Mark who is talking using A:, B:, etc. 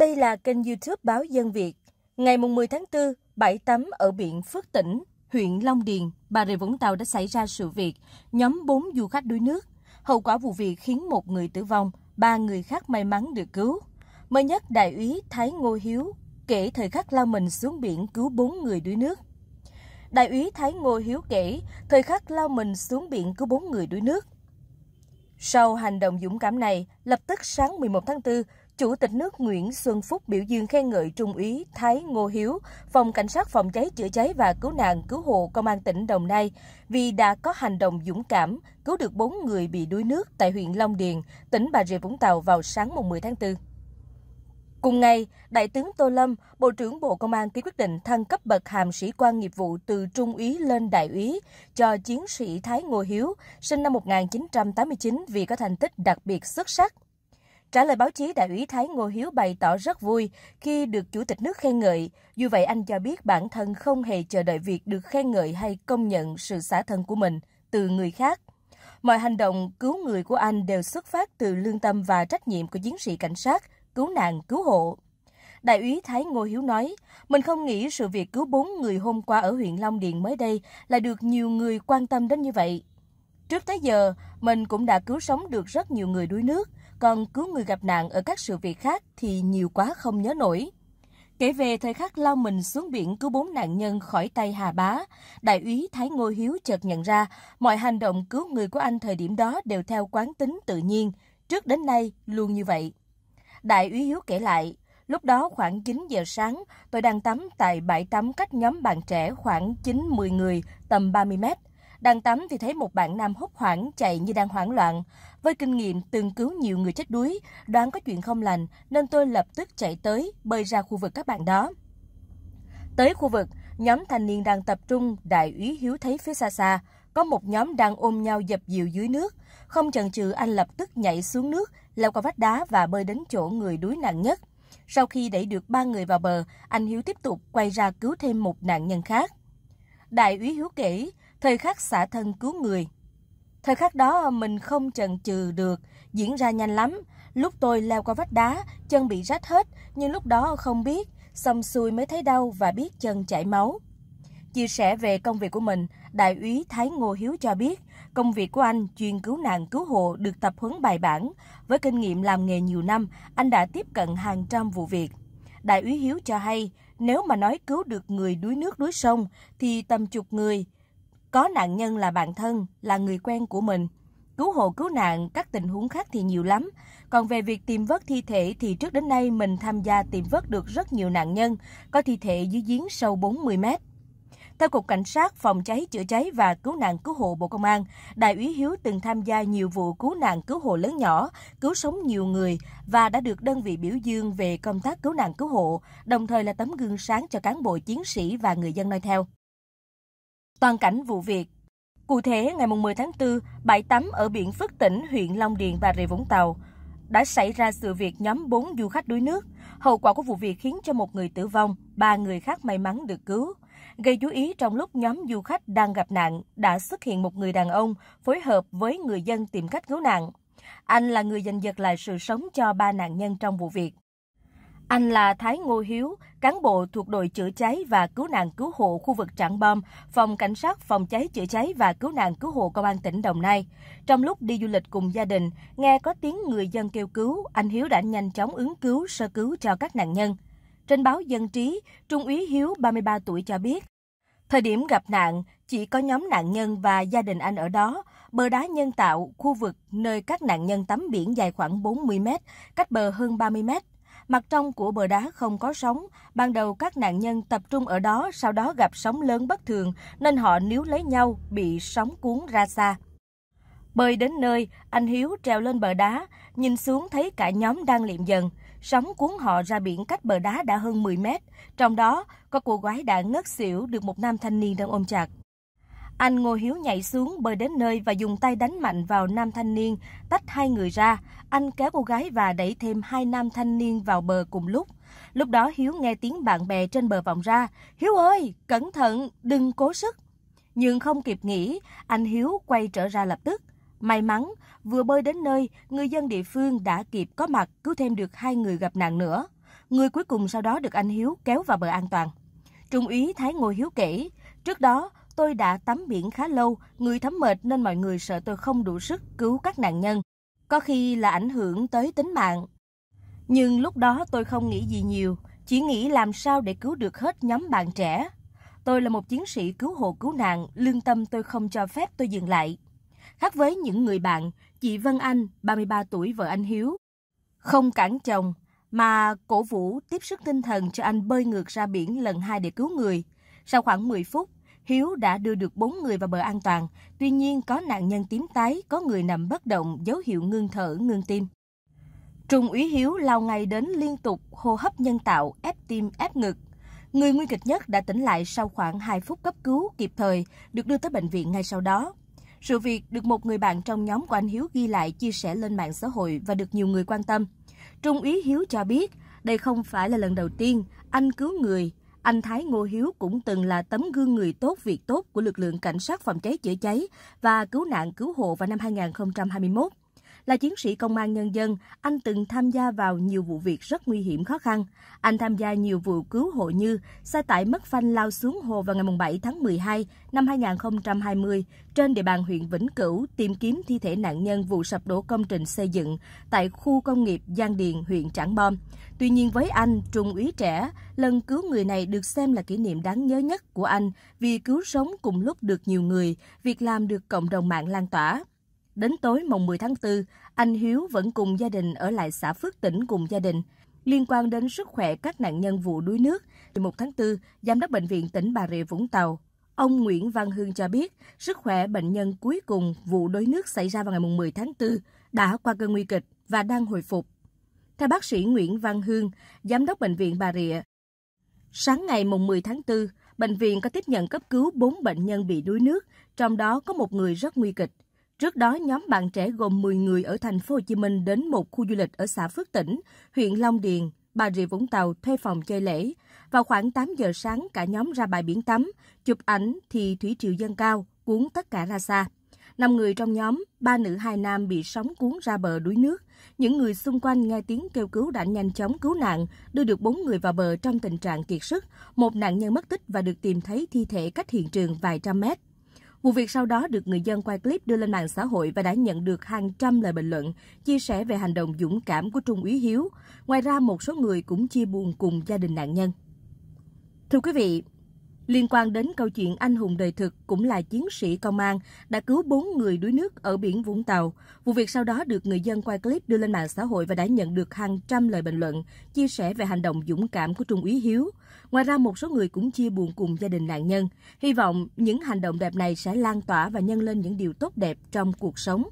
A: Đây là kênh YouTube báo Dân Việt. Ngày 10 tháng 4, bãi tắm ở biển Phước Tỉnh, huyện Long Điền, Bà Rịa Vũng Tàu đã xảy ra sự việc nhóm 4 du khách đuối nước. Hậu quả vụ việc khiến một người tử vong, ba người khác may mắn được cứu. Mới nhất, đại úy Thái Ngô Hiếu kể thời khắc lao mình xuống biển cứu 4 người đuối nước. Đại úy Thái Ngô Hiếu kể thời khắc lao mình xuống biển cứu 4 người đuối nước. Sau hành động dũng cảm này, lập tức sáng 11 tháng 4, Chủ tịch nước Nguyễn Xuân Phúc biểu dương khen ngợi Trung úy Thái Ngô Hiếu, Phòng Cảnh sát Phòng cháy chữa cháy và Cứu nạn Cứu hộ Công an tỉnh Đồng Nai vì đã có hành động dũng cảm cứu được 4 người bị đuối nước tại huyện Long Điền, tỉnh Bà Rịa Vũng Tàu vào sáng 10 tháng 4. Cùng ngày, Đại tướng Tô Lâm, Bộ trưởng Bộ Công an ký quyết định thăng cấp bậc hàm sĩ quan nghiệp vụ từ trung úy lên đại úy cho chiến sĩ Thái Ngô Hiếu, sinh năm 1989 vì có thành tích đặc biệt xuất sắc Trả lời báo chí, Đại úy Thái Ngô Hiếu bày tỏ rất vui khi được Chủ tịch nước khen ngợi. Dù vậy, anh cho biết bản thân không hề chờ đợi việc được khen ngợi hay công nhận sự xả thân của mình từ người khác. Mọi hành động cứu người của anh đều xuất phát từ lương tâm và trách nhiệm của chiến sĩ cảnh sát, cứu nạn, cứu hộ. Đại úy Thái Ngô Hiếu nói, mình không nghĩ sự việc cứu bốn người hôm qua ở huyện Long Điền mới đây là được nhiều người quan tâm đến như vậy. Trước tới giờ, mình cũng đã cứu sống được rất nhiều người đuối nước, còn cứu người gặp nạn ở các sự việc khác thì nhiều quá không nhớ nổi. Kể về thời khắc lao mình xuống biển cứu bốn nạn nhân khỏi tay Hà Bá, Đại úy Thái Ngô Hiếu chợt nhận ra mọi hành động cứu người của anh thời điểm đó đều theo quán tính tự nhiên, trước đến nay luôn như vậy. Đại úy Hiếu kể lại, lúc đó khoảng 9 giờ sáng, tôi đang tắm tại bãi tắm cách nhóm bạn trẻ khoảng 9-10 người, tầm 30 mét. Đang tắm thì thấy một bạn nam hốt hoảng chạy như đang hoảng loạn. Với kinh nghiệm từng cứu nhiều người chết đuối, đoán có chuyện không lành nên tôi lập tức chạy tới, bơi ra khu vực các bạn đó. Tới khu vực, nhóm thanh niên đang tập trung, đại úy Hiếu thấy phía xa xa, có một nhóm đang ôm nhau dập dìu dưới nước. Không chần chừ anh lập tức nhảy xuống nước, leo qua vách đá và bơi đến chỗ người đuối nạn nhất. Sau khi đẩy được ba người vào bờ, anh Hiếu tiếp tục quay ra cứu thêm một nạn nhân khác. Đại úy Hiếu kể, thời khắc xả thân cứu người. Thời khắc đó mình không chần chừ được, diễn ra nhanh lắm. Lúc tôi leo qua vách đá, chân bị rách hết, nhưng lúc đó không biết, xong xuôi mới thấy đau và biết chân chảy máu. Chia sẻ về công việc của mình, Đại úy Thái Ngô Hiếu cho biết, công việc của anh chuyên cứu nạn cứu hộ được tập huấn bài bản. Với kinh nghiệm làm nghề nhiều năm, anh đã tiếp cận hàng trăm vụ việc. Đại úy Hiếu cho hay, nếu mà nói cứu được người đuối nước đuối sông thì tầm chục người, có nạn nhân là bạn thân, là người quen của mình. Cứu hộ cứu nạn, các tình huống khác thì nhiều lắm. Còn về việc tìm vớt thi thể thì trước đến nay mình tham gia tìm vớt được rất nhiều nạn nhân, có thi thể dưới giếng sâu 40 mét. Theo Cục Cảnh sát, Phòng cháy, chữa cháy và Cứu nạn Cứu hộ Bộ Công an, Đại úy Hiếu từng tham gia nhiều vụ cứu nạn cứu hộ lớn nhỏ, cứu sống nhiều người và đã được đơn vị biểu dương về công tác cứu nạn cứu hộ, đồng thời là tấm gương sáng cho cán bộ chiến sĩ và người dân noi theo toàn cảnh vụ việc. Cụ thể, ngày 10 tháng 4, bãi tắm ở biển Phước Tỉnh, huyện Long Điền, Bà Rịa Vũng Tàu, đã xảy ra sự việc nhóm 4 du khách đuối nước. Hậu quả của vụ việc khiến cho một người tử vong, ba người khác may mắn được cứu. Gây chú ý trong lúc nhóm du khách đang gặp nạn, đã xuất hiện một người đàn ông phối hợp với người dân tìm cách cứu nạn. Anh là người giành giật lại sự sống cho ba nạn nhân trong vụ việc. Anh là Thái Ngô Hiếu, cán bộ thuộc đội chữa cháy và cứu nạn cứu hộ khu vực Trảng Bom, phòng cảnh sát phòng cháy chữa cháy và cứu nạn cứu hộ công an tỉnh Đồng Nai. Trong lúc đi du lịch cùng gia đình, nghe có tiếng người dân kêu cứu, anh Hiếu đã nhanh chóng ứng cứu sơ cứu cho các nạn nhân. Trên báo Dân trí, Trung úy Hiếu 33 tuổi cho biết, thời điểm gặp nạn, chỉ có nhóm nạn nhân và gia đình anh ở đó, bờ đá nhân tạo, khu vực nơi các nạn nhân tắm biển dài khoảng 40 mét, cách bờ hơn 30 mét. Mặt trong của bờ đá không có sóng, ban đầu các nạn nhân tập trung ở đó sau đó gặp sóng lớn bất thường nên họ níu lấy nhau bị sóng cuốn ra xa. Bơi đến nơi, anh Hiếu trèo lên bờ đá, nhìn xuống thấy cả nhóm đang liệm dần. Sóng cuốn họ ra biển cách bờ đá đã hơn 10 mét, trong đó có cô gái đã ngất xỉu được một nam thanh niên đang ôm chặt. Anh Ngô Hiếu nhảy xuống bơi đến nơi và dùng tay đánh mạnh vào nam thanh niên, tách hai người ra. Anh kéo cô gái và đẩy thêm hai nam thanh niên vào bờ cùng lúc. Lúc đó Hiếu nghe tiếng bạn bè trên bờ vọng ra, Hiếu ơi, cẩn thận, đừng cố sức. Nhưng không kịp nghĩ, anh Hiếu quay trở ra lập tức. May mắn, vừa bơi đến nơi, người dân địa phương đã kịp có mặt cứu thêm được hai người gặp nạn nữa. Người cuối cùng sau đó được anh Hiếu kéo vào bờ an toàn. Trung úy Thái Ngô Hiếu kể, trước đó Tôi đã tắm biển khá lâu, người thấm mệt nên mọi người sợ tôi không đủ sức cứu các nạn nhân, có khi là ảnh hưởng tới tính mạng. Nhưng lúc đó tôi không nghĩ gì nhiều, chỉ nghĩ làm sao để cứu được hết nhóm bạn trẻ. Tôi là một chiến sĩ cứu hộ cứu nạn, lương tâm tôi không cho phép tôi dừng lại. Khác với những người bạn, chị Vân Anh, 33 tuổi vợ anh Hiếu, không cản chồng mà cổ vũ tiếp sức tinh thần cho anh bơi ngược ra biển lần hai để cứu người. Sau khoảng 10 phút, Hiếu đã đưa được 4 người vào bờ an toàn, tuy nhiên có nạn nhân tím tái, có người nằm bất động, dấu hiệu ngưng thở, ngưng tim. Trung úy Hiếu lao ngay đến liên tục hô hấp nhân tạo, ép tim, ép ngực. Người nguy kịch nhất đã tỉnh lại sau khoảng 2 phút cấp cứu kịp thời, được đưa tới bệnh viện ngay sau đó. Sự việc được một người bạn trong nhóm của anh Hiếu ghi lại chia sẻ lên mạng xã hội và được nhiều người quan tâm. Trung úy Hiếu cho biết, đây không phải là lần đầu tiên anh cứu người anh Thái Ngô Hiếu cũng từng là tấm gương người tốt việc tốt của lực lượng cảnh sát phòng cháy chữa cháy và cứu nạn cứu hộ vào năm 2021. Là chiến sĩ công an nhân dân, anh từng tham gia vào nhiều vụ việc rất nguy hiểm khó khăn. Anh tham gia nhiều vụ cứu hộ như xe tải mất phanh lao xuống hồ vào ngày 7 tháng 12 năm 2020 trên địa bàn huyện Vĩnh Cửu tìm kiếm thi thể nạn nhân vụ sập đổ công trình xây dựng tại khu công nghiệp Giang Điền, huyện Trảng Bom. Tuy nhiên với anh, trung úy trẻ, lần cứu người này được xem là kỷ niệm đáng nhớ nhất của anh vì cứu sống cùng lúc được nhiều người, việc làm được cộng đồng mạng lan tỏa. Đến tối mùng 10 tháng 4, anh Hiếu vẫn cùng gia đình ở lại xã Phước Tỉnh cùng gia đình. Liên quan đến sức khỏe các nạn nhân vụ đuối nước, ngày 1 tháng 4, Giám đốc Bệnh viện tỉnh Bà Rịa Vũng Tàu, ông Nguyễn Văn Hương cho biết, sức khỏe bệnh nhân cuối cùng vụ đuối nước xảy ra vào ngày mùng 10 tháng 4 đã qua cơn nguy kịch và đang hồi phục. Theo bác sĩ Nguyễn Văn Hương, Giám đốc Bệnh viện Bà Rịa, sáng ngày mùng 10 tháng 4, bệnh viện có tiếp nhận cấp cứu 4 bệnh nhân bị đuối nước, trong đó có một người rất nguy kịch. Trước đó, nhóm bạn trẻ gồm 10 người ở thành phố Hồ Chí Minh đến một khu du lịch ở xã Phước Tỉnh, huyện Long Điền, Bà Rịa Vũng Tàu thuê phòng chơi lễ. Vào khoảng 8 giờ sáng, cả nhóm ra bãi biển tắm, chụp ảnh thì thủy triều dâng cao, cuốn tất cả ra xa. Năm người trong nhóm, ba nữ hai nam bị sóng cuốn ra bờ đuối nước. Những người xung quanh nghe tiếng kêu cứu đã nhanh chóng cứu nạn, đưa được bốn người vào bờ trong tình trạng kiệt sức. Một nạn nhân mất tích và được tìm thấy thi thể cách hiện trường vài trăm mét. Vụ việc sau đó được người dân quay clip đưa lên mạng xã hội và đã nhận được hàng trăm lời bình luận, chia sẻ về hành động dũng cảm của Trung úy Hiếu. Ngoài ra, một số người cũng chia buồn cùng gia đình nạn nhân. Thưa quý vị, Liên quan đến câu chuyện anh hùng đời thực cũng là chiến sĩ công an đã cứu bốn người đuối nước ở biển Vũng Tàu. Vụ việc sau đó được người dân quay clip đưa lên mạng xã hội và đã nhận được hàng trăm lời bình luận, chia sẻ về hành động dũng cảm của Trung úy Hiếu. Ngoài ra một số người cũng chia buồn cùng gia đình nạn nhân. Hy vọng những hành động đẹp này sẽ lan tỏa và nhân lên những điều tốt đẹp trong cuộc sống.